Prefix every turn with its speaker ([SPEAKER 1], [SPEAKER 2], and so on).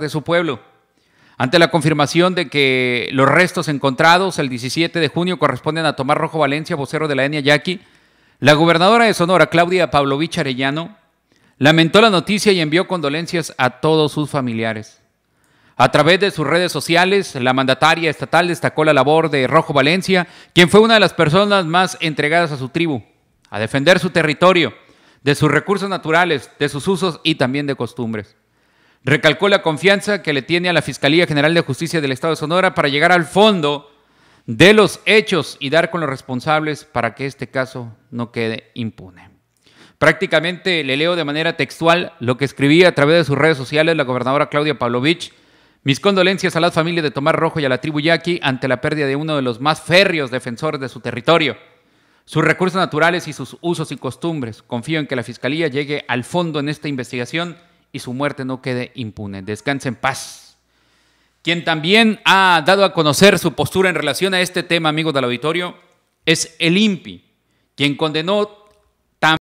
[SPEAKER 1] de su pueblo. Ante la confirmación de que los restos encontrados el 17 de junio corresponden a Tomás Rojo Valencia, vocero de la etnia Yaqui, la gobernadora de Sonora, Claudia Pavlovich Arellano, lamentó la noticia y envió condolencias a todos sus familiares. A través de sus redes sociales, la mandataria estatal destacó la labor de Rojo Valencia, quien fue una de las personas más entregadas a su tribu, a defender su territorio, de sus recursos naturales, de sus usos y también de costumbres. Recalcó la confianza que le tiene a la Fiscalía General de Justicia del Estado de Sonora para llegar al fondo de los hechos y dar con los responsables para que este caso no quede impune. Prácticamente le leo de manera textual lo que escribía a través de sus redes sociales la gobernadora Claudia Pavlovich. Mis condolencias a las familias de Tomás Rojo y a la tribu Yaqui ante la pérdida de uno de los más férreos defensores de su territorio, sus recursos naturales y sus usos y costumbres. Confío en que la Fiscalía llegue al fondo en esta investigación y su muerte no quede impune. Descanse en paz. Quien también ha dado a conocer su postura en relación a este tema, amigos del auditorio, es el Impi, quien condenó